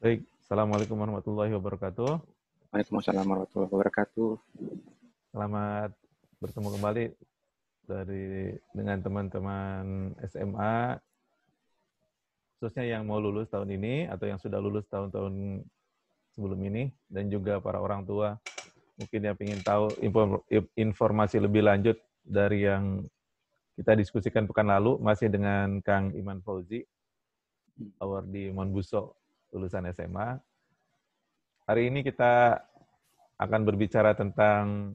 Baik, Assalamualaikum warahmatullahi wabarakatuh. Waalaikumsalam warahmatullahi wabarakatuh. Selamat bertemu kembali dari dengan teman-teman SMA khususnya yang mau lulus tahun ini atau yang sudah lulus tahun-tahun sebelum ini dan juga para orang tua mungkin yang ingin tahu informasi lebih lanjut dari yang kita diskusikan pekan lalu masih dengan Kang Iman Fauzi award di Monbuso lulusan SMA. Hari ini kita akan berbicara tentang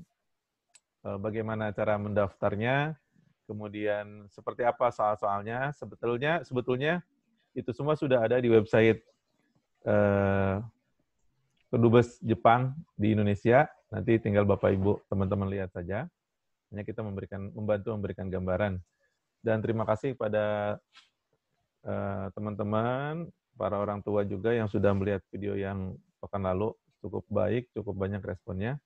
eh, bagaimana cara mendaftarnya, kemudian seperti apa soal-soalnya. Sebetulnya sebetulnya itu semua sudah ada di website eh, kedubes Jepang di Indonesia. Nanti tinggal Bapak Ibu teman-teman lihat saja. Hanya kita memberikan membantu memberikan gambaran. Dan terima kasih pada eh, teman-teman para orang tua juga yang sudah melihat video yang pekan lalu cukup baik, cukup banyak responnya.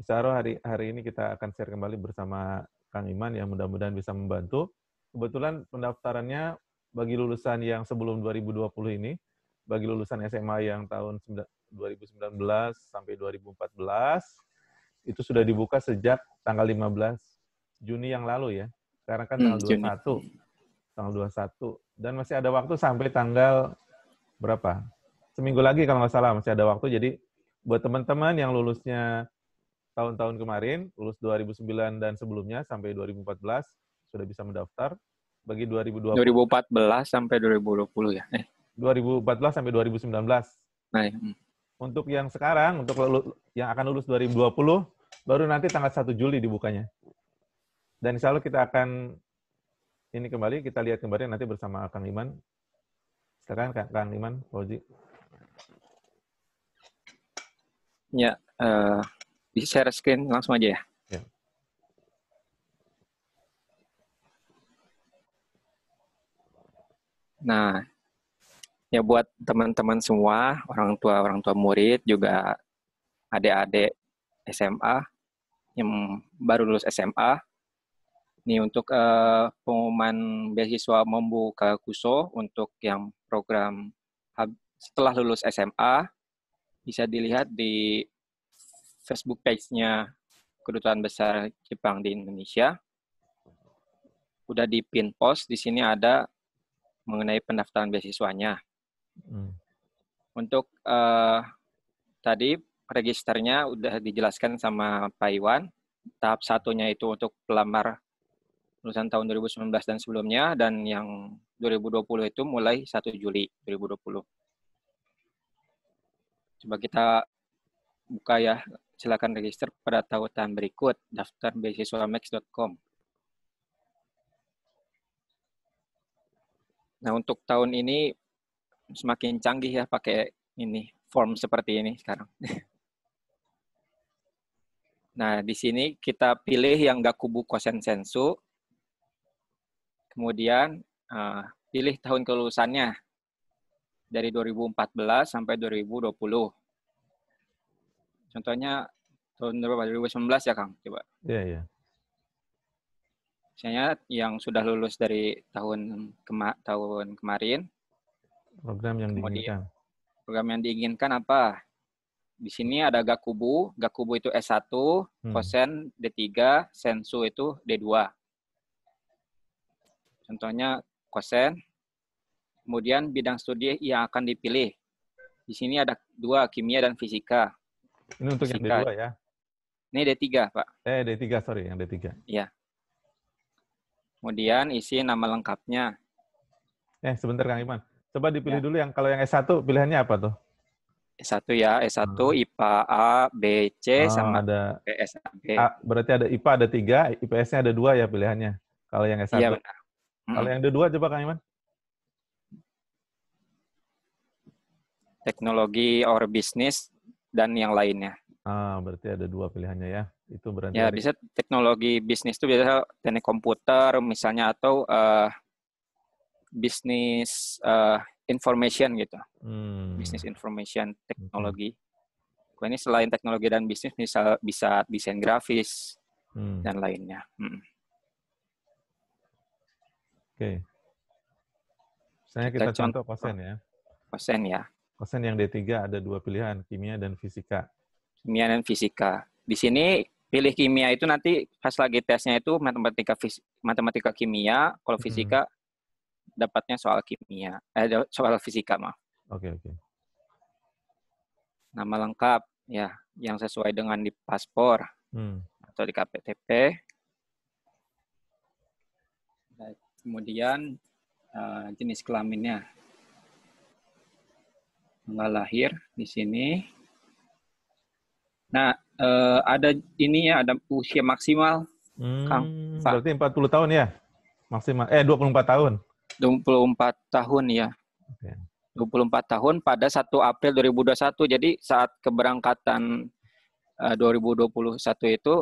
Insya Allah hari, hari ini kita akan share kembali bersama Kang Iman yang mudah-mudahan bisa membantu. Kebetulan pendaftarannya bagi lulusan yang sebelum 2020 ini, bagi lulusan SMA yang tahun 2019 sampai 2014, itu sudah dibuka sejak tanggal 15 Juni yang lalu ya. Sekarang kan hmm, tanggal hmm, 21. Tanggal 21 dan masih ada waktu sampai tanggal berapa? Seminggu lagi kalau nggak salah masih ada waktu. Jadi buat teman-teman yang lulusnya tahun-tahun kemarin, lulus 2009 dan sebelumnya sampai 2014 sudah bisa mendaftar. Bagi 2020 2014 sampai 2020 ya. Eh. 2014 sampai 2019. Nah, ya. Untuk yang sekarang, untuk yang akan lulus 2020, baru nanti tanggal 1 Juli dibukanya. Dan insya Allah kita akan ini kembali kita lihat kembali nanti bersama Kang Iman. Silakan Kang, Iman, Fauzi. Ya, uh, eh, bisa share screen langsung aja ya. ya. Nah, ya buat teman-teman semua, orang tua orang tua murid juga adik-adik SMA yang baru lulus SMA ini untuk uh, pengumuman beasiswa membuka kuso untuk yang program setelah lulus SMA bisa dilihat di Facebook page-nya Kedutaan Besar Jepang di Indonesia. Udah di pin post di sini ada mengenai pendaftaran beasiswanya. Hmm. Untuk uh, tadi registernya udah dijelaskan sama Pak Iwan. Tahap satunya itu untuk pelamar lulusan tahun 2019 dan sebelumnya dan yang 2020 itu mulai 1 Juli 2020. Coba kita buka ya. Silakan register pada tautan berikut daftar max.com. Nah, untuk tahun ini semakin canggih ya pakai ini form seperti ini sekarang. Nah, di sini kita pilih yang gak kubu Kosen Sensu kemudian uh, pilih tahun kelulusannya dari 2014 sampai 2020. Contohnya tahun berapa? 2019 ya Kang? Coba. Iya, yeah, iya. Yeah. Misalnya yang sudah lulus dari tahun kema tahun kemarin. Program yang kemudian, diinginkan. Program yang diinginkan apa? Di sini ada Gakubu. Gakubu itu S1, hmm. Kosen D3, Sensu itu D2. Contohnya kosen. Kemudian bidang studi yang akan dipilih. Di sini ada dua, kimia dan fisika. Ini untuk fisika. yang D2 ya? Ini D3, Pak. Eh, D3, sorry. Yang D3. Iya. Kemudian isi nama lengkapnya. Eh, sebentar Kang Iman. Coba dipilih ya. dulu yang kalau yang S1 pilihannya apa tuh? S1 ya, S1 hmm. IPA A, B, C oh, sama ada PSAB. A, berarti ada IPA ada 3, IPS-nya ada 2 ya pilihannya. Kalau yang S1. Iya benar. Hmm. Kalau yang kedua coba Kang Iman. Teknologi or bisnis dan yang lainnya. Ah, berarti ada dua pilihannya ya. Itu berarti Ya, bisa teknologi bisnis itu biasa teknik komputer misalnya atau uh, bisnis uh, information gitu. Hmm. Bisnis information teknologi. Hmm. Ini selain teknologi dan bisnis misal bisa desain grafis hmm. dan lainnya. Hmm. Oke. Misalnya kita, kita contoh, contoh kosen ya. Kosen ya. Kosen yang D3 ada dua pilihan, kimia dan fisika. Kimia dan fisika. Di sini pilih kimia itu nanti pas lagi tesnya itu matematika matematika kimia, kalau fisika hmm. dapatnya soal kimia, eh soal fisika mah. Oke, oke. Nama lengkap ya, yang sesuai dengan di paspor hmm. atau di KPTP. Baik kemudian uh, jenis kelaminnya. Tanggal lahir di sini. Nah, uh, ada ini ya, ada usia maksimal. Hmm, Kang. Berarti 40 tahun ya? Maksimal. Eh, 24 tahun. 24 tahun ya. Okay. 24 tahun pada 1 April 2021. Jadi saat keberangkatan eh, uh, 2021 itu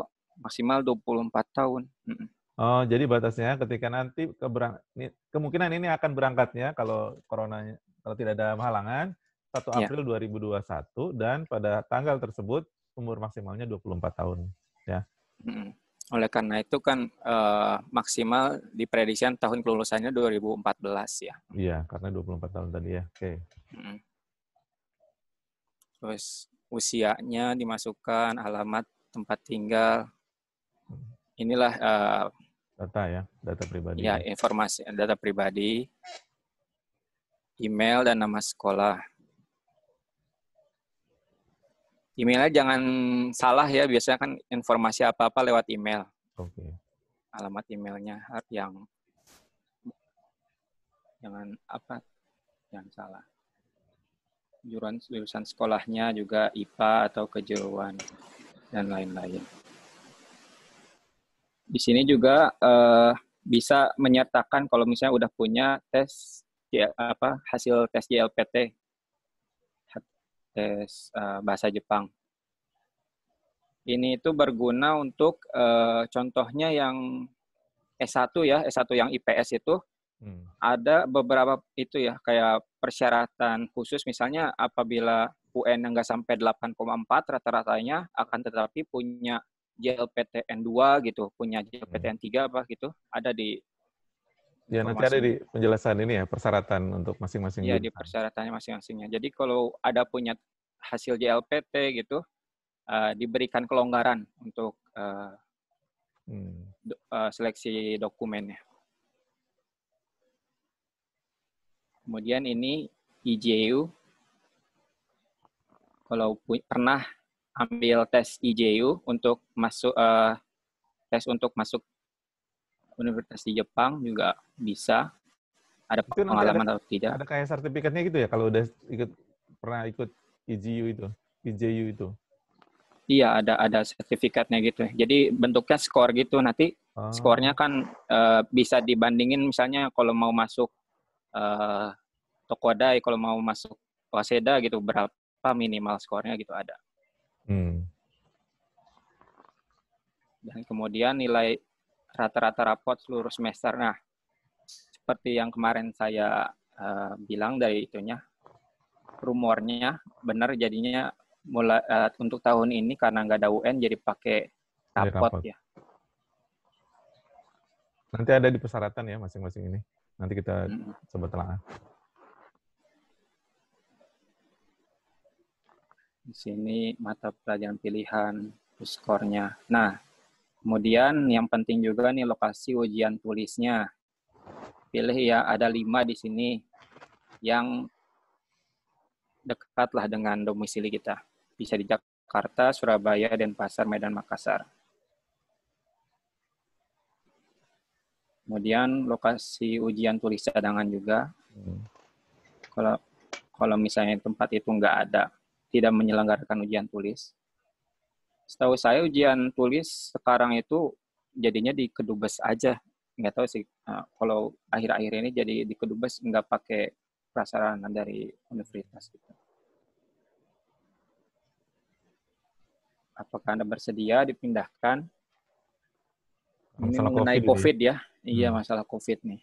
maksimal 24 tahun. Hmm. Oh, jadi batasnya ketika nanti keberang, kemungkinan ini akan berangkatnya kalau corona kalau tidak ada halangan 1 ya. April ya. 2021 dan pada tanggal tersebut umur maksimalnya 24 tahun ya. Oleh karena itu kan uh, maksimal diprediksi kan tahun kelulusannya 2014 ya. Iya, karena 24 tahun tadi ya. Oke. Okay. Terus usianya dimasukkan, alamat tempat tinggal. Mm. Inilah uh, Data ya, data pribadi. Ya, informasi, data pribadi, email dan nama sekolah. Emailnya jangan salah ya, biasanya kan informasi apa-apa lewat email. Oke. Okay. Alamat emailnya yang jangan apa, jangan salah. Jurusan, jurusan sekolahnya juga IPA atau kejuruan dan lain-lain di sini juga uh, bisa menyertakan kalau misalnya udah punya tes ya, apa hasil tes JLPT tes uh, bahasa Jepang. Ini itu berguna untuk uh, contohnya yang S1 ya, S1 yang IPS itu hmm. ada beberapa itu ya kayak persyaratan khusus misalnya apabila UN yang nggak sampai 8,4 rata-ratanya akan tetapi punya JLPTN 2 gitu, punya JLPTN 3 apa gitu, ada di Ya nanti ada di penjelasan ini ya persyaratan untuk masing-masing. Iya di persyaratannya masing-masingnya. Jadi kalau ada punya hasil JLPT gitu, uh, diberikan kelonggaran untuk uh, hmm. uh, seleksi dokumennya. Kemudian ini IJU, e kalau pernah ambil tes IJU untuk masuk uh, tes untuk masuk universitas di Jepang juga bisa. Ada itu pengalaman ada, atau tidak? Ada kayak sertifikatnya gitu ya kalau udah ikut pernah ikut IJU itu, IJU itu. Iya, ada ada sertifikatnya gitu. Jadi bentuknya skor gitu nanti oh. skornya kan uh, bisa dibandingin misalnya kalau mau masuk uh, eh, Tokodai kalau mau masuk Waseda gitu berapa minimal skornya gitu ada. Hmm. Dan kemudian nilai rata-rata rapot seluruh semester. Nah, seperti yang kemarin saya uh, bilang dari itunya, rumornya benar jadinya mulai uh, untuk tahun ini karena nggak ada UN jadi pakai rapot ya. Nanti ada di persyaratan ya masing-masing ini. Nanti kita hmm. coba telah. Di sini mata pelajaran pilihan, skornya. Nah, kemudian yang penting juga nih lokasi ujian tulisnya. Pilih ya, ada lima di sini yang dekatlah dengan domisili kita. Bisa di Jakarta, Surabaya, Denpasar, Medan, Makassar. Kemudian lokasi ujian tulis cadangan juga. Hmm. Kalau kalau misalnya tempat itu nggak ada, tidak menyelenggarakan ujian tulis. Setahu saya ujian tulis sekarang itu jadinya di kedubes aja. Nggak tahu sih eh, kalau akhir-akhir ini jadi di kedubes nggak pakai prasarana dari universitas gitu. Apakah Anda bersedia dipindahkan? Masalah mengenai COVID, COVID ya. Iya, hmm. masalah COVID nih.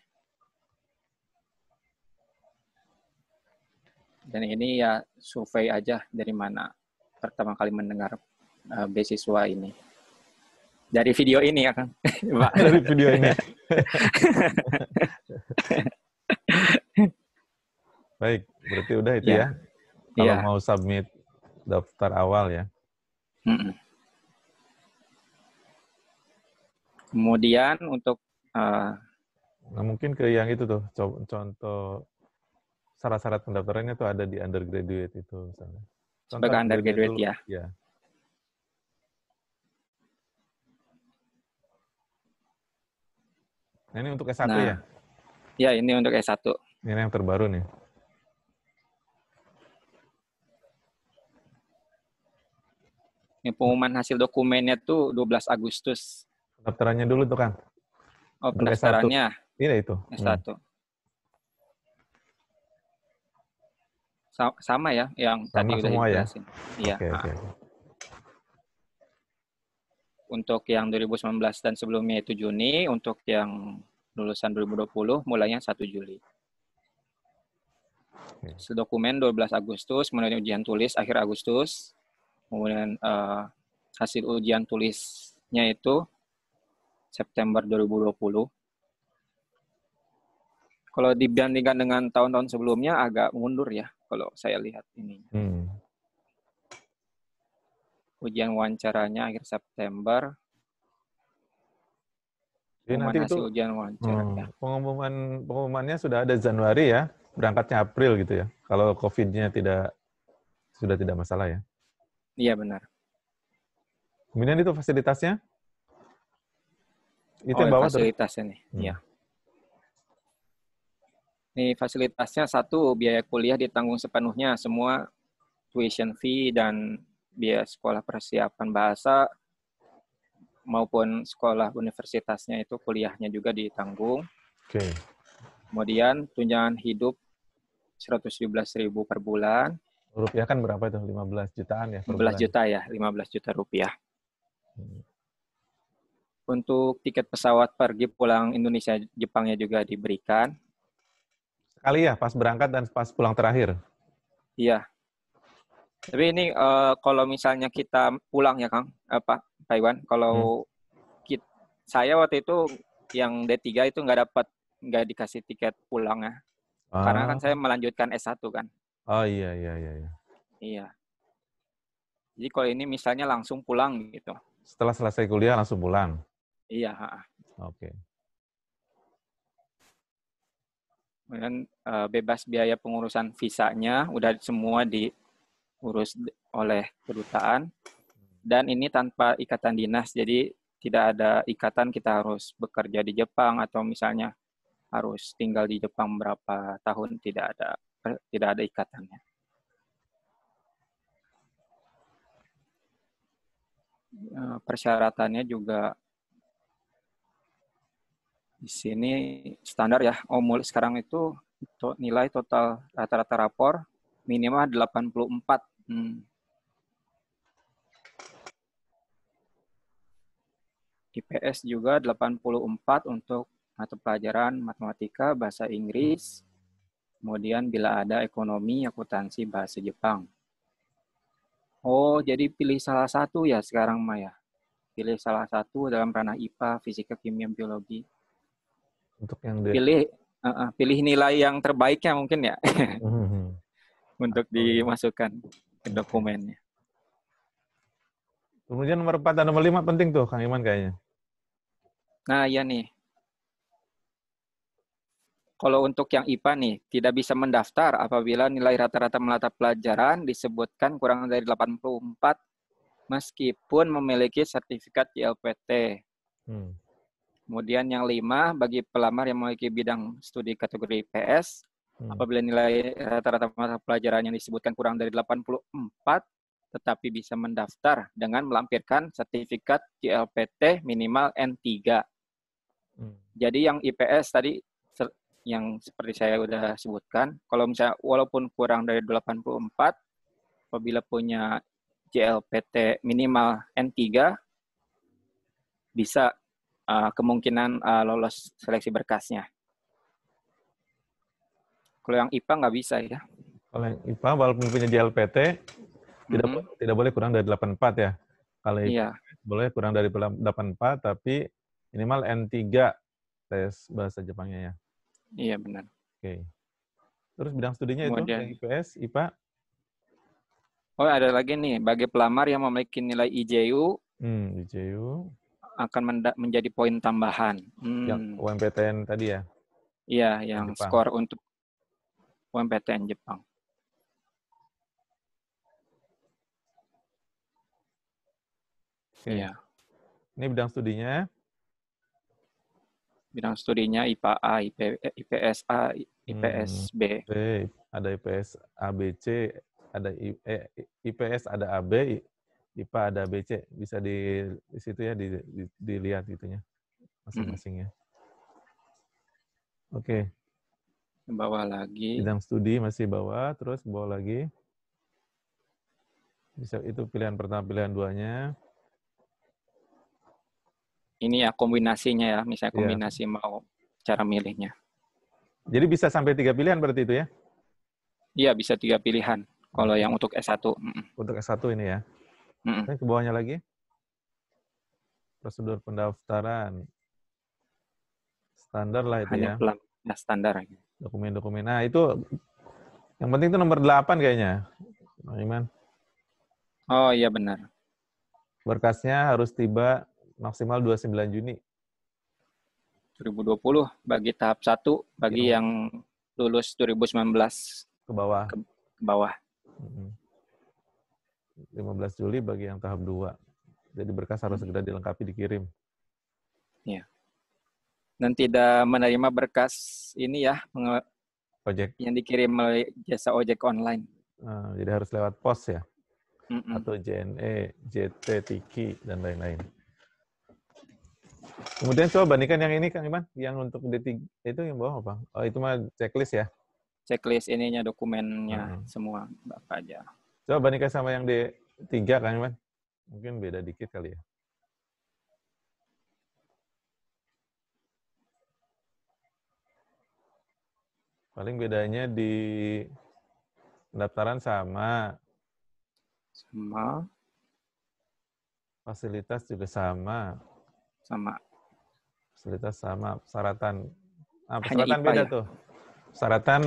Dan ini ya survei aja dari mana pertama kali mendengar uh, beasiswa ini. Dari video ini ya kan? dari video ini. Baik, berarti udah itu ya. ya. Kalau ya. mau submit daftar awal ya. Mm -mm. Kemudian untuk uh, nah, mungkin ke yang itu tuh contoh syarat-syarat pendaftarannya tuh ada di undergraduate itu misalnya. Contoh Sebagai undergraduate ya. ya. Nah, ini untuk S1 nah, ya? Ya, ini untuk S1. Ini yang terbaru nih. Ini pengumuman hasil dokumennya tuh 12 Agustus. Pendaftarannya dulu tuh, kan? Oh, pendaftarannya. Iya, itu. S1. Hmm. sama ya yang sama tadi udah semua ya. Iya. Okay, ah. okay. Untuk yang 2019 dan sebelumnya itu Juni, untuk yang lulusan 2020 mulainya 1 Juli. Okay. Sedokumen 12 Agustus, kemudian ujian tulis akhir Agustus, kemudian uh, hasil ujian tulisnya itu September 2020 kalau dibandingkan dengan tahun-tahun sebelumnya agak mundur ya kalau saya lihat ini. Hmm. Ujian wawancaranya akhir September. Jadi nanti itu ujian wawancara. Hmm, ya. Pengumuman pengumumannya sudah ada Januari ya, berangkatnya April gitu ya. Kalau COVID-nya tidak sudah tidak masalah ya. Iya benar. Kemudian itu fasilitasnya? Itu oh, yang bawah fasilitasnya nih. Hmm. Iya. Hmm ini fasilitasnya satu biaya kuliah ditanggung sepenuhnya semua tuition fee dan biaya sekolah persiapan bahasa maupun sekolah universitasnya itu kuliahnya juga ditanggung. Oke. Okay. Kemudian tunjangan hidup 117.000 per bulan. Rupiah kan berapa itu? 15 jutaan ya? 15 bulan. juta ya, 15 juta rupiah. Hmm. Untuk tiket pesawat pergi pulang Indonesia Jepangnya juga diberikan kali ya pas berangkat dan pas pulang terakhir. Iya. Tapi ini uh, kalau misalnya kita pulang ya Kang, apa Taiwan? kalau hmm. kita, saya waktu itu yang D3 itu nggak dapat nggak dikasih tiket pulang ya. Ah. Karena kan ah. saya melanjutkan S1 kan. Oh iya iya iya iya. Iya. Jadi kalau ini misalnya langsung pulang gitu. Setelah selesai kuliah langsung pulang. Iya, Oke. Okay. kemudian uh, bebas biaya pengurusan visanya udah semua diurus oleh kedutaan dan ini tanpa ikatan dinas jadi tidak ada ikatan kita harus bekerja di Jepang atau misalnya harus tinggal di Jepang berapa tahun tidak ada eh, tidak ada ikatannya. Eh, persyaratannya juga di sini standar ya, OMUL sekarang itu to, nilai total rata-rata rapor minimal 84. Hmm. IPS juga 84 untuk mata pelajaran matematika, bahasa Inggris, kemudian bila ada ekonomi, akuntansi, bahasa Jepang. Oh, jadi pilih salah satu ya sekarang Maya. Pilih salah satu dalam ranah IPA, fisika, kimia, biologi untuk yang di... pilih uh, uh, pilih nilai yang terbaiknya mungkin ya hmm, hmm. untuk dimasukkan ke dokumennya. Kemudian nomor empat dan nomor lima penting tuh Kang Iman kayaknya. Nah, iya nih. Kalau untuk yang IPA nih, tidak bisa mendaftar apabila nilai rata-rata melata pelajaran disebutkan kurang dari 84 meskipun memiliki sertifikat ILPT. Hmm. Kemudian yang lima, bagi pelamar yang memiliki bidang studi kategori IPS, hmm. apabila nilai eh, rata-rata mata pelajaran yang disebutkan kurang dari 84, tetapi bisa mendaftar dengan melampirkan sertifikat JLPT minimal N3. Hmm. Jadi yang IPS tadi yang seperti saya sudah sebutkan, kalau misalnya walaupun kurang dari 84, apabila punya JLPT minimal N3, bisa uh, kemungkinan uh, lolos seleksi berkasnya. Kalau yang IPA nggak bisa ya. Kalau yang IPA walaupun punya JLPT mm-hmm. tidak hmm. boleh, tidak boleh kurang dari 84 ya. Kalau iya. boleh kurang dari 84 tapi minimal N3 tes bahasa Jepangnya ya. Iya benar. Oke. Okay. Terus bidang studinya itu yang IPS, IPA. Oh, ada lagi nih bagi pelamar yang memiliki nilai IJU. Hmm, IJU akan menjadi poin tambahan. Hmm. Yang UMPTN tadi ya? Iya, yang Jepang. skor untuk UMPTN Jepang. Iya. Ini bidang studinya? Bidang studinya IPA A, IP, eh, IPS A, hmm. IPS B. Hmm, B. Ada IPS ABC, ada I, eh, IPS, ada a b. IPA ada BC bisa di, di situ ya di, di, dilihat itunya hmm. masing-masingnya. Oke. Okay. Bawa lagi. Bidang studi masih bawa, terus bawa lagi. Bisa itu pilihan pertama, pilihan duanya. Ini ya kombinasinya ya, misalnya iya. kombinasi yeah. mau cara milihnya. Jadi bisa sampai tiga pilihan berarti itu ya? Iya, bisa tiga pilihan. Kalau yang untuk S1. Untuk S1 ini ya? Mm -mm. Ke bawahnya lagi. Prosedur pendaftaran. Standar lah itu Hanya ya. Hanya nah, standar. Dokumen-dokumen. Nah, itu yang penting itu nomor 8 kayaknya. Nah, Iman. Oh, iya benar. Berkasnya harus tiba maksimal 29 Juni. 2020 bagi tahap 1, bagi iya. yang lulus 2019 ke bawah. Ke, ke bawah. Mm -hmm. 15 Juli bagi yang tahap 2. Jadi berkas harus hmm. segera dilengkapi dikirim. Ya. Dan tidak menerima berkas ini ya ojek yang dikirim melalui jasa ojek online. Nah, jadi harus lewat pos ya. Mm -mm. Atau JNE, JT, Tiki dan lain-lain. Kemudian coba bandingkan yang ini Kang Iman, yang untuk D3 itu yang bawah apa? Oh, itu mah checklist ya. Checklist ininya dokumennya hmm. semua Bapak aja. Coba bandingkan sama yang D3 kan, Man. Mungkin beda dikit kali ya. Paling bedanya di pendaftaran sama. Sama. Fasilitas juga sama. Sama. Fasilitas sama. Persyaratan. Ah, persyaratan beda ya? tuh. Persyaratan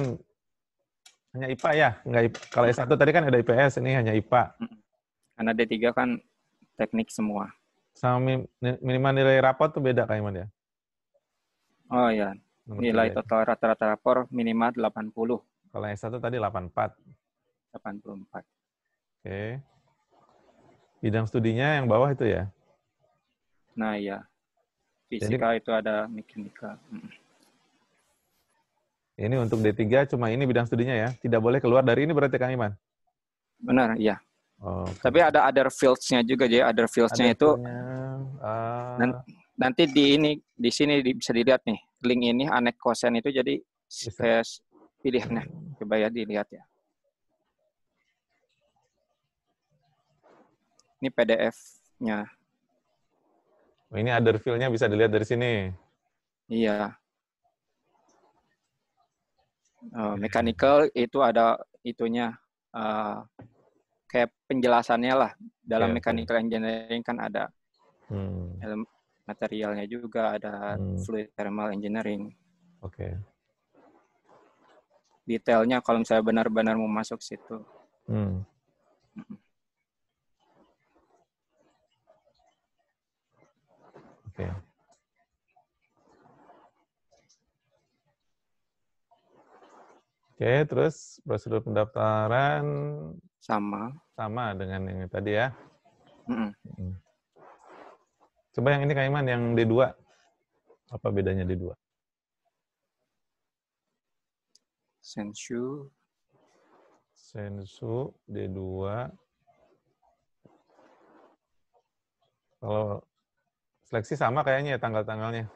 hanya IPA ya? Enggak IPA. Kalau S1 tadi kan ada IPS, ini hanya IPA. Karena D3 kan teknik semua. Sama minimal nilai rapor tuh beda kayak mana ya? Oh iya. Nilai total rata-rata rapor minimal 80. Kalau S1 tadi 84. 84. Oke. Bidang studinya yang bawah itu ya? Nah, iya. Fisika Jadi, itu ada mekanika. Ini untuk D3 cuma ini bidang studinya ya. Tidak boleh keluar dari ini berarti Kang Iman. Benar, iya. okay. Tapi ada other fields-nya juga, jadi other fields-nya itu uh... nanti di ini di sini bisa dilihat nih link ini anek kosen itu jadi kayak eh, pilihannya coba ya dilihat ya. Ini PDF-nya. Ini other field-nya bisa dilihat dari sini. Iya uh, mechanical itu ada itunya uh, kayak penjelasannya lah dalam yeah. Iya. mechanical engineering kan ada hmm. materialnya juga ada hmm. fluid thermal engineering. Oke. Okay. Detailnya kalau misalnya benar-benar mau masuk situ. Hmm. Oke, terus prosedur pendaftaran sama sama dengan yang tadi ya. Mm -mm. Coba yang ini Kak Iman, yang D2. Apa bedanya D2? Sensu. Sensu D2. Kalau seleksi sama kayaknya ya tanggal-tanggalnya?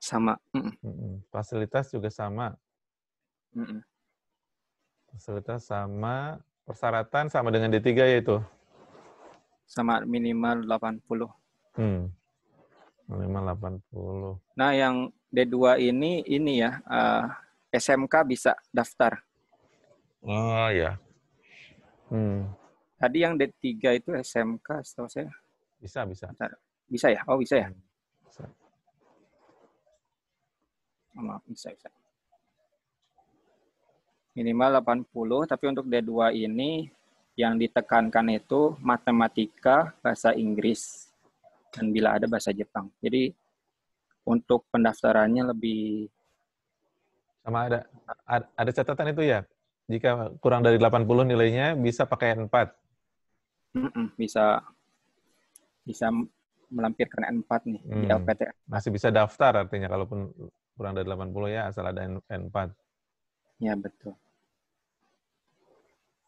Sama. Mm -mm. Fasilitas juga sama. Mm -mm. Fasilitas sama persyaratan sama dengan D3 yaitu sama minimal 80. Hmm. Minimal 80. Nah, yang D2 ini ini ya uh, eh, SMK bisa daftar. Oh ya. Hmm. Tadi yang D3 itu SMK setahu saya. Bisa, bisa. Bentar. Bisa ya? Oh, bisa ya? Hmm, bisa. Oh, maaf, bisa, bisa minimal 80, tapi untuk D2 ini yang ditekankan itu matematika, bahasa Inggris, dan bila ada bahasa Jepang. Jadi untuk pendaftarannya lebih sama ada ada catatan itu ya. Jika kurang dari 80 nilainya bisa pakai 4. bisa bisa melampirkan N4 nih hmm, di LPT. Masih bisa daftar artinya kalaupun kurang dari 80 ya asal ada N4. Ya betul.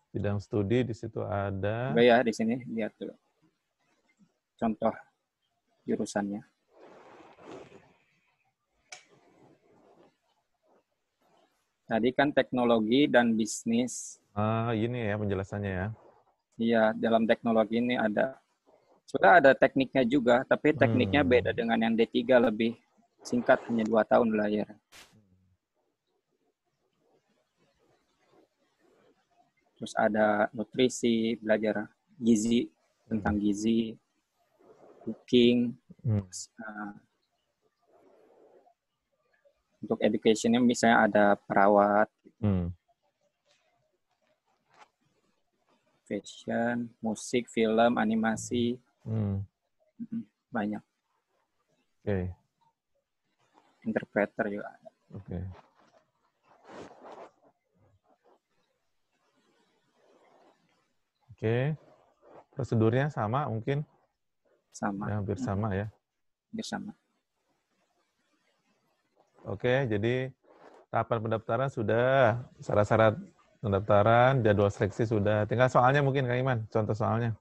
Bidang studi di situ ada. Coba ya di sini lihat dulu. Contoh jurusannya. Tadi kan teknologi dan bisnis. Ah, ini ya penjelasannya ya. Iya, dalam teknologi ini ada sudah ada tekniknya juga, tapi tekniknya hmm. beda dengan yang D3 lebih singkat hanya dua tahun belajar. Ya. terus ada nutrisi, belajar gizi tentang hmm. gizi, cooking, hmm. uh, untuk educationnya misalnya ada perawat, hmm. fashion, musik, film, animasi, hmm. hmm banyak. Oke. Okay. Interpreter juga. Oke. Okay. Oke. Prosedurnya sama mungkin? Sama. Ya, hampir sama ya. Hampir sama. Oke, jadi tahapan pendaftaran sudah, syarat-syarat pendaftaran, jadwal seleksi sudah. Tinggal soalnya mungkin Kak Iman, contoh soalnya.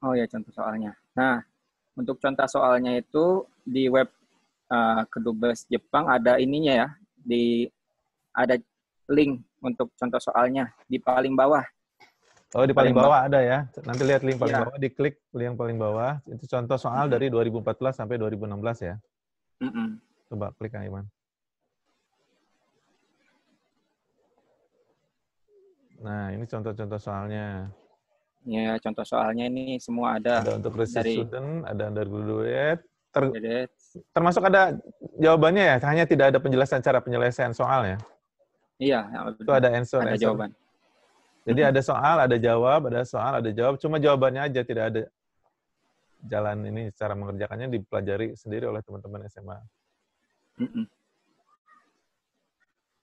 Oh ya, contoh soalnya. Nah, untuk contoh soalnya itu di web uh, eh, kedubes Jepang ada ininya ya, di ada link untuk contoh soalnya di paling bawah Oh, di paling, bawah, ada ya. Nanti lihat link paling ya. bawah, diklik link paling bawah. Itu contoh soal mm -hmm. dari 2014 sampai 2016 ya. Mm -hmm. Coba klik kan, Iman. Nah, ini contoh-contoh soalnya. Ya, contoh soalnya ini semua ada. Ada untuk research dari, student, ada undergraduate, ter, termasuk ada jawabannya ya, hanya tidak ada penjelasan cara penyelesaian soal ya? Iya, itu ada answer. Ada answer. jawaban. Jadi ada soal, ada jawab, ada soal, ada jawab. Cuma jawabannya aja tidak ada jalan ini cara mengerjakannya dipelajari sendiri oleh teman-teman SMA. Mm -mm.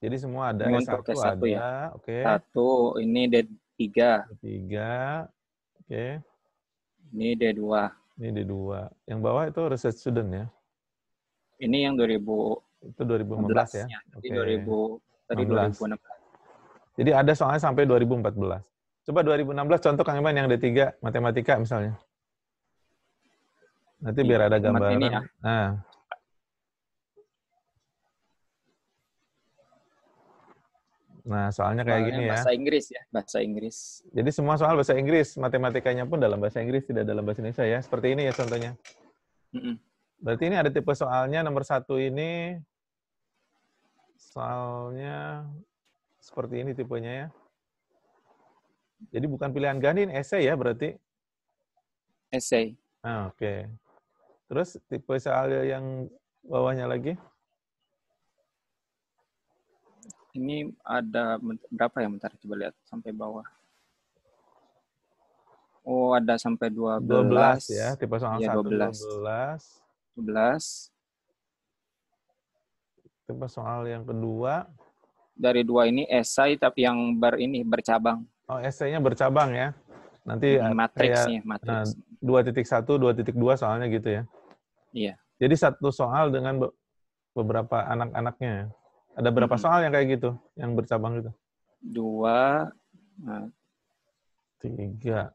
Jadi semua ada Mungkin S1, S1 ada, ya. oke. Okay. Satu, ini D3. D3, oke. Okay. Ini D2. Ini D2. Yang bawah itu research student ya? Ini yang 2000. Itu 2015 ya? ya. Oke. Okay. 2000, tadi 2016. Jadi ada soalnya sampai 2014. Coba 2016 contoh Kang Iman yang D3 matematika misalnya. Nanti biar iya, ada gambaran. ya. Nah. Nah, soalnya kayak gini bahasa ya. Bahasa Inggris ya, bahasa Inggris. Jadi semua soal bahasa Inggris, matematikanya pun dalam bahasa Inggris, tidak dalam bahasa Indonesia ya. Seperti ini ya contohnya. Berarti ini ada tipe soalnya nomor satu ini, soalnya seperti ini tipenya ya. Jadi bukan pilihan ganda ini essay ya berarti? Essay. Ah, Oke. Okay. Terus tipe soal yang bawahnya lagi? Ini ada berapa ya? Bentar coba lihat sampai bawah. Oh, ada sampai 12. 12 ya, tipe soal ya, 1. 12. 12. 12. Tipe soal yang kedua dari dua ini esai tapi yang ber ini bercabang. Oh, esainya bercabang ya. Nanti hmm, matriksnya, matriks. Nah, dua titik satu, dua titik dua soalnya gitu ya. Iya. Jadi satu soal dengan beberapa anak-anaknya. Ya? Ada berapa -hmm. soal yang kayak gitu, yang bercabang gitu? Dua, nah, tiga,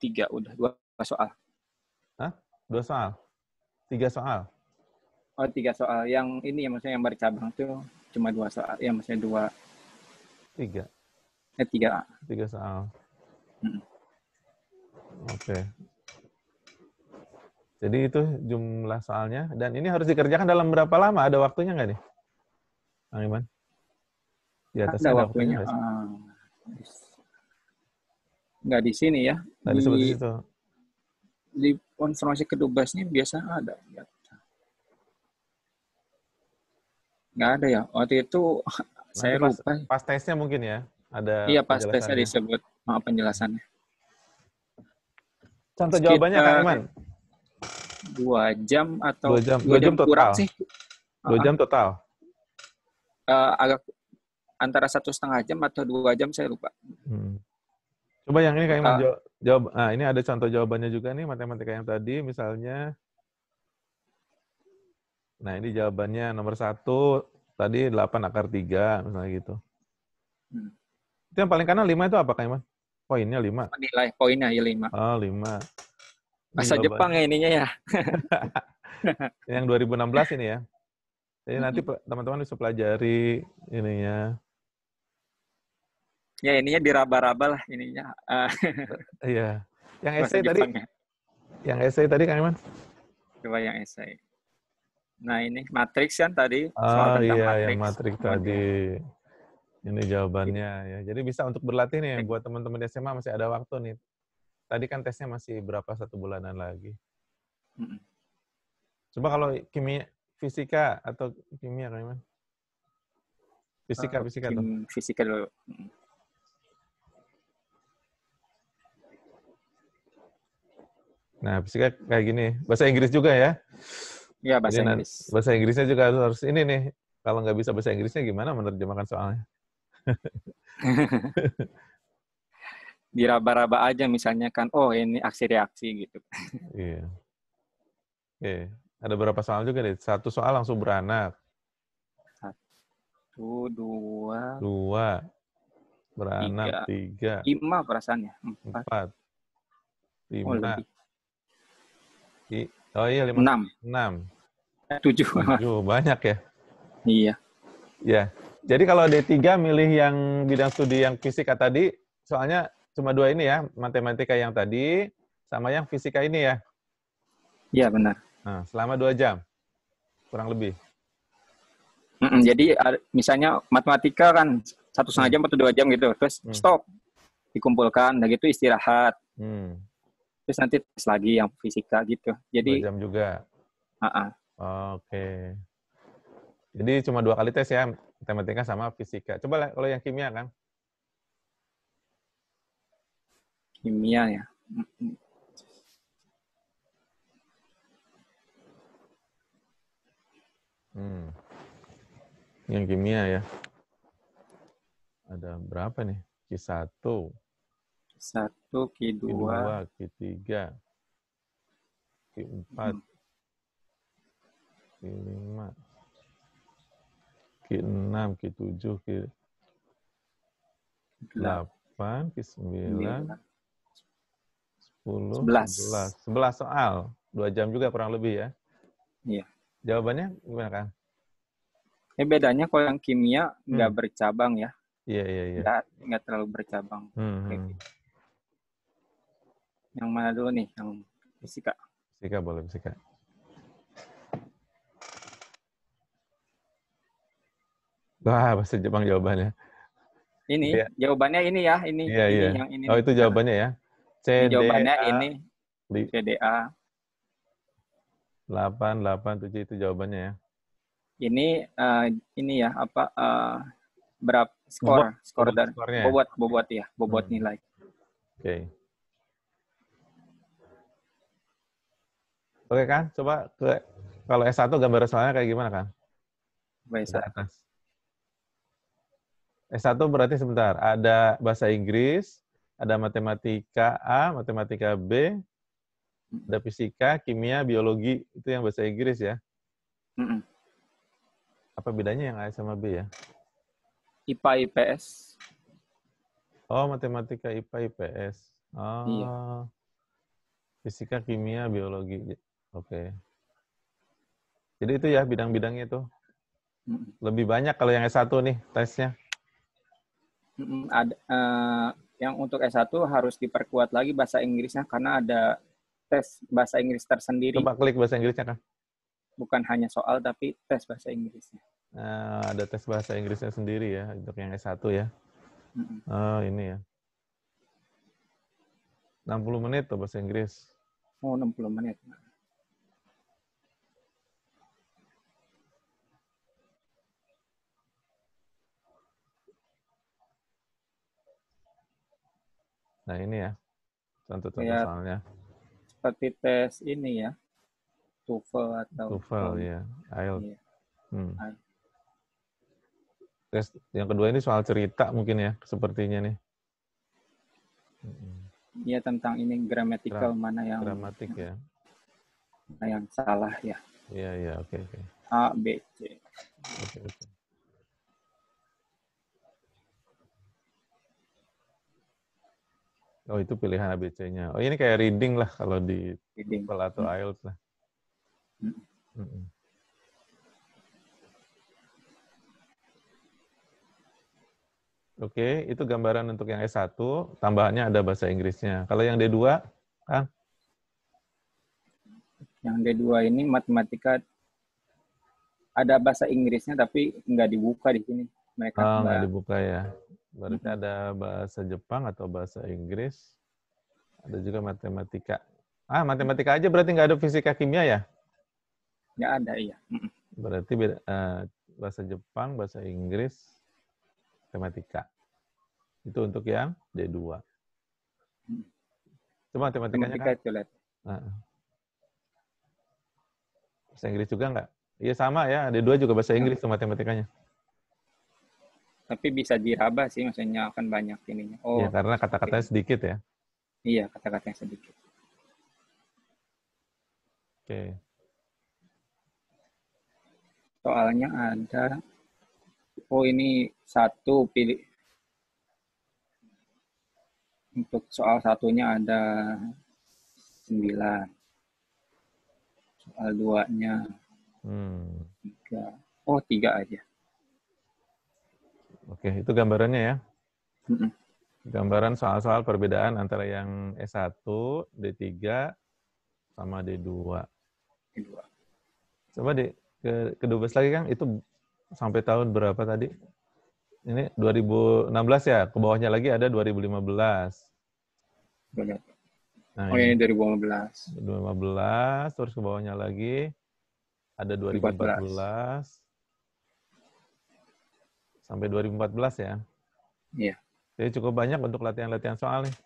tiga udah dua soal. Hah? Dua soal? Tiga soal? Oh, tiga soal. Yang ini ya maksudnya yang bercabang tuh cuma dua soal ya maksudnya dua tiga eh tiga tiga soal hmm. oke okay. Jadi itu jumlah soalnya. Dan ini harus dikerjakan dalam berapa lama? Ada waktunya nggak nih? bang Iman? Di atas ada, ada waktunya. waktunya uh, nggak di sini ya. Tadi di, di situ. Di kedubesnya biasa ada. ya. nggak ada ya waktu itu Nanti saya lupa pas tesnya mungkin ya ada iya pas tesnya disebut maaf oh, penjelasannya contoh Sekitar jawabannya kan Iman dua jam atau dua jam, dua jam, jam total. sih dua jam total uh, agak antara satu setengah jam atau dua jam saya lupa hmm. coba yang ini kayak uh, ah. jawab, jawab nah, ini ada contoh jawabannya juga nih matematika yang tadi misalnya Nah, ini jawabannya nomor satu, tadi 8 akar 3, misalnya gitu. Hmm. Itu yang paling kanan 5 itu apa, iman Poinnya 5. Nilai poinnya ya 5. Oh, 5. Bahasa Jepang ya ininya ya. yang 2016 ini ya. Jadi nanti hmm. teman-teman bisa pelajari ininya. Ya, ininya diraba-raba lah ininya. Ah. Iya. yang essay tadi. Yang essay tadi, Kang Iman? Coba yang essay Nah ini matriks kan tadi ah, tentang iya, Matrix. Yang Matrix tadi. Ini jawabannya ya. Jadi bisa untuk berlatih nih buat teman-teman di SMA masih ada waktu nih. Tadi kan tesnya masih berapa satu bulanan lagi. Coba kalau kimia, fisika atau kimia kan gimana? Fisika, eh, fisika tuh. Fisika dulu. Nah, fisika kayak gini. Bahasa Inggris juga ya. Iya, bahasa Jadi, Inggris. Bahasa Inggrisnya juga harus ini nih. Kalau nggak bisa bahasa Inggrisnya gimana menerjemahkan soalnya? Diraba-raba aja misalnya kan, oh ini aksi reaksi gitu. Iya. Oke, ada berapa soal juga nih Satu soal langsung beranak. Satu, dua. Dua. Beranak, tiga. tiga. Lima perasaannya. Empat. Empat. Oh, lima. Oh, I, oh iya, lima. Enam. Enam. Tujuh. Tujuh, banyak ya? Iya. Ya. Jadi kalau D3 milih yang bidang studi yang fisika tadi, soalnya cuma dua ini ya, matematika yang tadi, sama yang fisika ini ya? Iya, benar. Nah, selama dua jam, kurang lebih. Mm -mm, jadi misalnya matematika kan satu setengah hmm. jam atau dua jam gitu, terus mm. stop, dikumpulkan, dan gitu istirahat. Mm. Terus nanti tes lagi yang fisika gitu. Jadi dua jam juga. Uh -uh. Oke. Jadi cuma dua kali tes ya, matematika sama fisika. Coba lah kalau yang kimia kan. Kimia ya. Hmm. Yang kimia ya. Ada berapa nih? Q1. Q1, Q2. Q2, Q3. Q4. Hmm q lima, q enam, q tujuh, q delapan, q sembilan, sepuluh, sebelas. Sebelas soal dua jam juga kurang lebih ya iya jawabannya gimana kan ya bedanya kalau yang kimia nggak hmm. bercabang ya iya iya iya nggak, terlalu bercabang hmm. hmm. Gitu. yang mana dulu nih yang fisika fisika boleh fisika Wah, bahasa Jepang jawabannya. Ini ya. jawabannya ini ya, ini, ya, ini ya. yang ini. Oh, itu jawabannya ya. C ini jawabannya A, ini. CDA. 887 itu jawabannya ya. Ini uh, ini ya apa uh, eh, berapa skor bobot, skor dari ya? bobot bobot ya, bobot hmm. nilai. Oke. Okay. Oke kan? Coba ke kalau S1 gambar soalnya kayak gimana kan? Baik, atas. S1 berarti sebentar, ada bahasa Inggris, ada matematika A, matematika B, ada fisika, kimia, biologi, itu yang bahasa Inggris ya. Apa bedanya yang A sama B ya? IPA IPS. Oh, matematika IPA IPS. Oh. Iya. Fisika, kimia, biologi. Oke. Okay. Jadi itu ya bidang-bidangnya itu. Lebih banyak kalau yang S1 nih tesnya ada uh, eh, yang untuk S1 harus diperkuat lagi bahasa Inggrisnya karena ada tes bahasa Inggris tersendiri. Coba klik bahasa Inggrisnya kan. Bukan hanya soal tapi tes bahasa Inggrisnya. Uh, ada tes bahasa Inggrisnya sendiri ya untuk yang S1 ya. Mm-hmm. Oh, ini ya. 60 menit tuh bahasa Inggris. Oh, 60 menit. Nah ini ya contoh-contoh ya, soalnya. Seperti tes ini ya, TOEFL atau TOEFL e ya, IELTS. Ya. Hmm. Tes yang kedua ini soal cerita mungkin ya, sepertinya nih. Iya tentang ini gramatikal Gra mana yang gramatik ya. Mana yang salah ya. Iya iya oke okay, oke. Okay. A B C. okay, Okay. Oh itu pilihan ABC-nya. Oh ini kayak reading lah kalau di reading. TOEFL atau hmm. IELTS lah. Hmm. Hmm. Oke, okay, itu gambaran untuk yang S1. Tambahannya ada bahasa Inggrisnya. Kalau yang D2, kan? Yang D2 ini matematika ada bahasa Inggrisnya tapi nggak dibuka di sini. Mereka oh, nggak dibuka ya. Berarti hmm. ada bahasa Jepang atau bahasa Inggris. Ada juga matematika. Ah, matematika aja berarti nggak ada fisika kimia ya? Nggak ada, iya. Berarti uh, bahasa Jepang, bahasa Inggris, matematika. Itu untuk yang D2. Cuma mm. matematikanya matematika kan? Itu, Nah. Bahasa Inggris juga nggak? Iya sama ya, D2 juga bahasa Inggris tuh matematikanya tapi bisa diraba sih maksudnya akan banyak ininya oh ya, karena kata-katanya sedikit ya iya kata-katanya sedikit oke okay. soalnya ada oh ini satu pilih untuk soal satunya ada sembilan soal duanya hmm. tiga oh tiga aja Oke, itu gambarannya ya. Gambaran soal-soal perbedaan antara yang e S1, D3, sama D2. d Coba di ke, ke Dubes lagi kan itu sampai tahun berapa tadi? Ini 2016 ya, ke bawahnya lagi ada 2015. Benar. Nah, oh ini 2015. 2015, terus ke bawahnya lagi ada 2014. 2014 sampai 2014 ya. Iya. Jadi cukup banyak untuk latihan-latihan soal nih.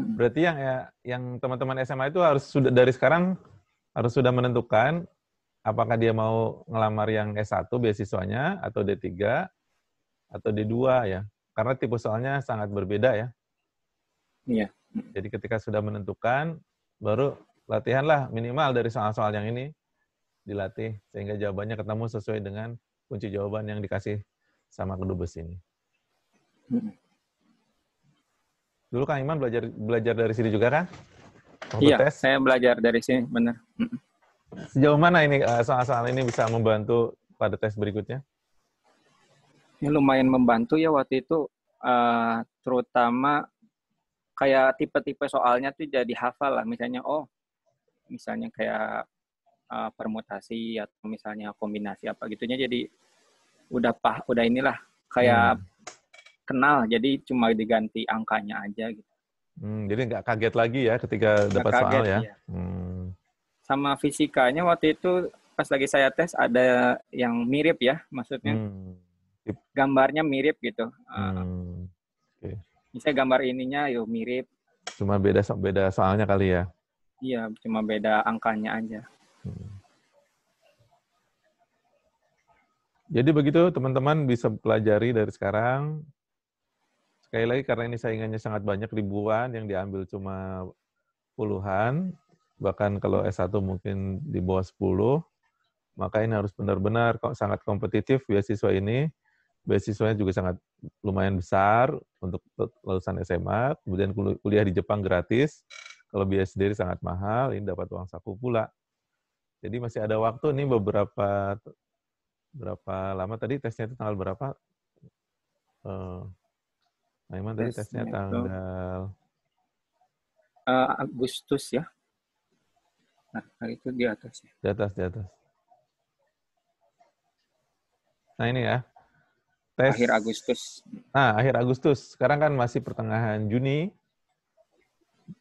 Hmm. Berarti yang ya, yang teman-teman SMA itu harus sudah dari sekarang harus sudah menentukan apakah dia mau ngelamar yang S1 beasiswanya atau D3 atau D2 ya. Karena tipe soalnya sangat berbeda ya. Iya. Jadi ketika sudah menentukan baru latihanlah minimal dari soal-soal yang ini dilatih sehingga jawabannya ketemu sesuai dengan kunci jawaban yang dikasih sama kedubes ini. Hmm. Dulu Kang Iman belajar belajar dari sini juga kan? Waktu iya, tes. saya belajar dari sini, benar. Hmm. Sejauh mana ini eh, soal-soal ini bisa membantu pada tes berikutnya? ini ya, lumayan membantu ya waktu itu, eh, terutama kayak tipe-tipe soalnya tuh jadi hafal lah. Misalnya, oh, misalnya kayak eh, permutasi atau misalnya kombinasi apa gitunya jadi udah pah udah inilah kayak hmm. kenal jadi cuma diganti angkanya aja gitu hmm, jadi nggak kaget lagi ya ketika dapat kaget, soal ya, iya. Hmm. sama fisikanya waktu itu pas lagi saya tes ada yang mirip ya maksudnya hmm. gambarnya mirip gitu ah. hmm. okay. misalnya gambar ininya yo mirip cuma beda beda soalnya kali ya iya cuma beda angkanya aja Jadi begitu teman-teman bisa pelajari dari sekarang. Sekali lagi karena ini saingannya sangat banyak ribuan yang diambil cuma puluhan, bahkan kalau S1 mungkin di bawah 10, maka ini harus benar-benar sangat kompetitif beasiswa ini. Beasiswanya juga sangat lumayan besar untuk lulusan SMA, kemudian kuliah di Jepang gratis. Kalau biaya sendiri sangat mahal, ini dapat uang saku pula. Jadi masih ada waktu nih beberapa berapa lama tadi tesnya itu tanggal berapa? Uh, Aiman tadi tesnya tanggal uh, Agustus ya. Nah, itu di atas ya. Di atas, di atas. Nah, ini ya. Tes akhir Agustus. Nah, akhir Agustus. Sekarang kan masih pertengahan Juni.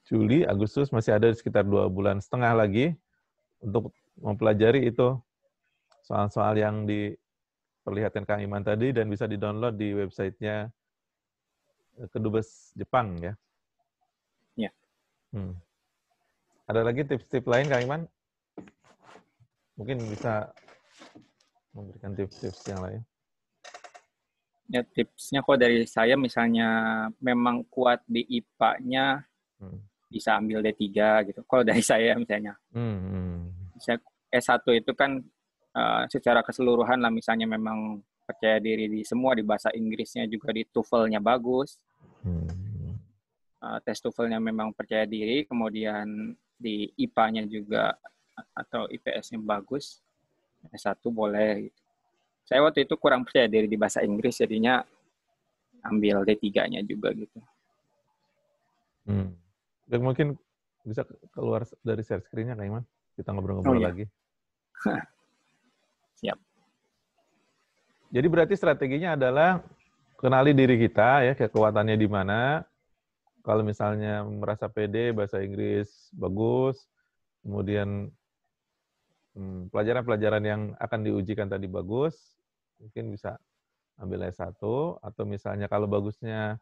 Juli, Agustus masih ada sekitar dua bulan setengah lagi untuk mempelajari itu soal-soal yang diperlihatkan Kang Iman tadi dan bisa didownload di websitenya eh, Kedubes Jepang ya. Ya. Hmm. Ada lagi tips-tips lain Kang Iman? Mungkin bisa memberikan tips-tips yang lain. Ya tipsnya kok dari saya misalnya memang kuat di IPA-nya hmm. bisa ambil D3 gitu. Kalau dari saya misalnya. Hmm. Misalnya hmm. S1 itu kan Eh, secara keseluruhan lah misalnya memang percaya diri di semua di bahasa Inggrisnya juga di TOEFL-nya bagus. Hmm. Uh, tes TOEFL-nya memang percaya diri, kemudian di IPA-nya juga atau IPS-nya bagus. S1 boleh Saya waktu itu kurang percaya diri di bahasa Inggris jadinya ambil D3-nya juga gitu. Hmm. Dan mungkin bisa keluar dari share screen-nya Kak Iman. Kita ngobrol-ngobrol oh, iya. lagi. Siap. Jadi berarti strateginya adalah kenali diri kita ya kekuatannya di mana. Kalau misalnya merasa pede bahasa Inggris bagus, kemudian hmm, pelajaran-pelajaran yang akan diujikan tadi bagus, mungkin bisa ambil S1 atau misalnya kalau bagusnya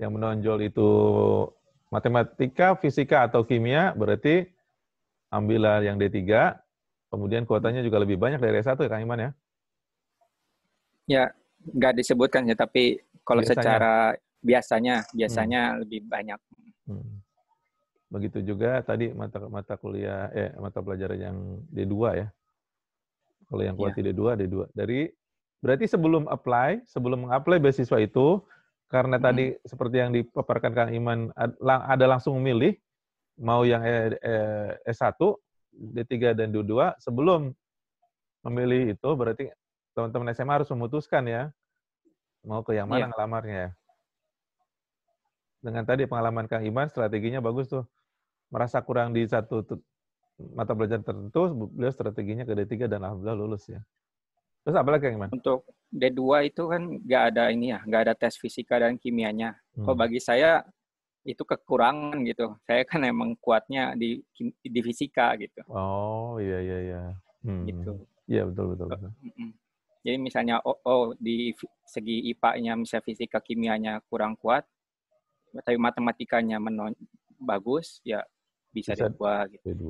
yang menonjol itu matematika, fisika atau kimia, berarti ambillah yang D3 Kemudian kuotanya juga lebih banyak dari S1 ya Kang Iman ya? Ya, nggak disebutkan ya, tapi kalau biasanya. secara biasanya, biasanya hmm. lebih banyak. Hmm. Begitu juga tadi mata mata kuliah, eh mata pelajaran yang D2 ya. Kalau yang kuat ya. D2, D2. Dari, berarti sebelum apply, sebelum mengapply beasiswa itu, karena hmm. tadi seperti yang dipaparkan Kang Iman, ada langsung memilih, mau yang eh, eh, S1 D3 dan D2 sebelum memilih itu berarti teman-teman SMA harus memutuskan ya mau ke yang mana yeah. ngelamarnya. Dengan tadi pengalaman Kang Iman strateginya bagus tuh. Merasa kurang di satu mata belajar tertentu, beliau strateginya ke D3 dan alhamdulillah lulus ya. Terus apa lagi Kang Iman? Untuk D2 itu kan nggak ada ini ya, nggak ada tes fisika dan kimianya. Hmm. Kok bagi saya itu kekurangan gitu. Saya kan emang kuatnya di di fisika gitu. Oh iya iya iya. Hmm. Gitu. Iya betul betul. Eh, betul. Jadi misalnya oh, oh di segi IPA-nya misalnya fisika kimianya kurang kuat, tapi matematikanya menon bagus, ya bisa, bisa D2 gitu. D2.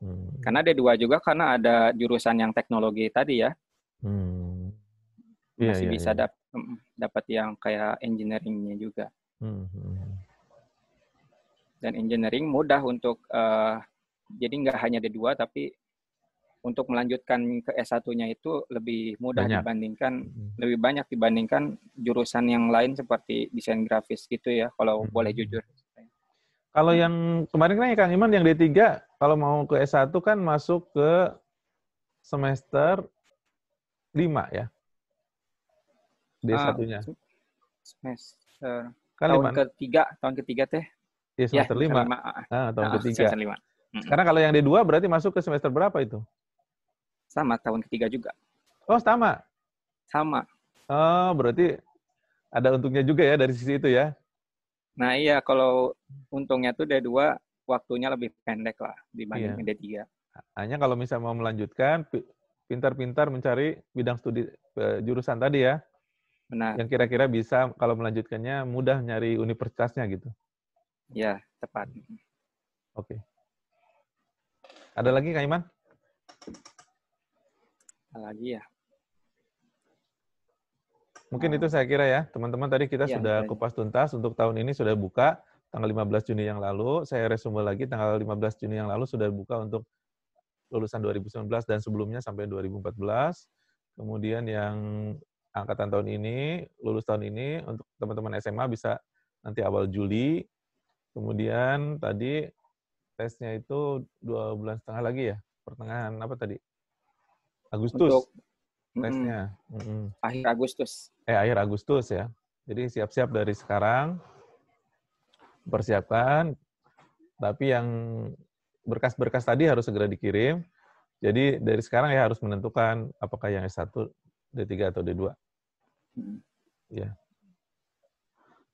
Hmm. Karena ada dua juga karena ada jurusan yang teknologi tadi ya. Hmm. Yeah, masih yeah, bisa yeah. dapat yang kayak engineeringnya juga. Hmm, hmm, hmm. Dan engineering mudah untuk uh, jadi nggak hanya D2 tapi untuk melanjutkan ke S1-nya itu lebih mudah banyak. dibandingkan hmm. lebih banyak dibandingkan jurusan yang lain seperti desain grafis gitu ya kalau hmm. boleh jujur. Kalau yang kemarin kan ya Kang Iman yang D3 kalau mau ke S1 kan masuk ke semester 5 ya. D1-nya. Ah, uh, semester kan tahun ketiga, tahun ketiga teh. Iya, ya, semester ya, lima. lima. Ah, ah. ah tahun nah, ketiga. Semester lima. karena kalau yang D2 berarti masuk ke semester berapa itu? Sama, tahun ketiga juga. Oh, sama? Sama. Oh, berarti ada untungnya juga ya dari sisi itu ya? Nah iya, kalau untungnya tuh D2 waktunya lebih pendek lah dibanding iya. D3. Hanya kalau misalnya mau melanjutkan, pintar-pintar mencari bidang studi eh, jurusan tadi ya? Benar. Yang kira-kira bisa kalau melanjutkannya mudah nyari universitasnya gitu. Ya, tepat. Oke. Okay. Ada lagi Kak Iman? Ada lagi ya. Mungkin ah. itu saya kira ya, teman-teman tadi kita ya, sudah iya, iya. kupas tuntas untuk tahun ini sudah buka tanggal 15 Juni yang lalu, saya resume lagi tanggal 15 Juni yang lalu sudah buka untuk lulusan 2019 dan sebelumnya sampai 2014. Kemudian yang angkatan tahun ini, lulus tahun ini, untuk teman-teman SMA bisa nanti awal Juli. Kemudian tadi tesnya itu dua bulan setengah lagi ya, pertengahan apa tadi? Agustus. Untuk, tesnya. Mm, mm. Akhir Agustus. Eh, akhir Agustus ya. Jadi siap-siap dari sekarang, persiapkan. Tapi yang berkas-berkas tadi harus segera dikirim. Jadi dari sekarang ya harus menentukan apakah yang S1 D3 atau D2. Hmm. Ya.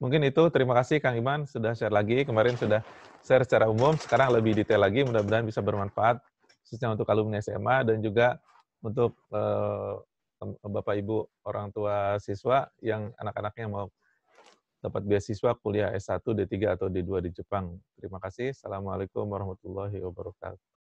Mungkin itu. Terima kasih Kang Iman sudah share lagi. Kemarin sudah share secara umum. Sekarang lebih detail lagi. Mudah-mudahan bisa bermanfaat khususnya untuk alumni SMA dan juga untuk uh, Bapak Ibu orang tua siswa yang anak-anaknya mau dapat beasiswa kuliah S1, D3, atau D2 di Jepang. Terima kasih. Assalamualaikum warahmatullahi wabarakatuh.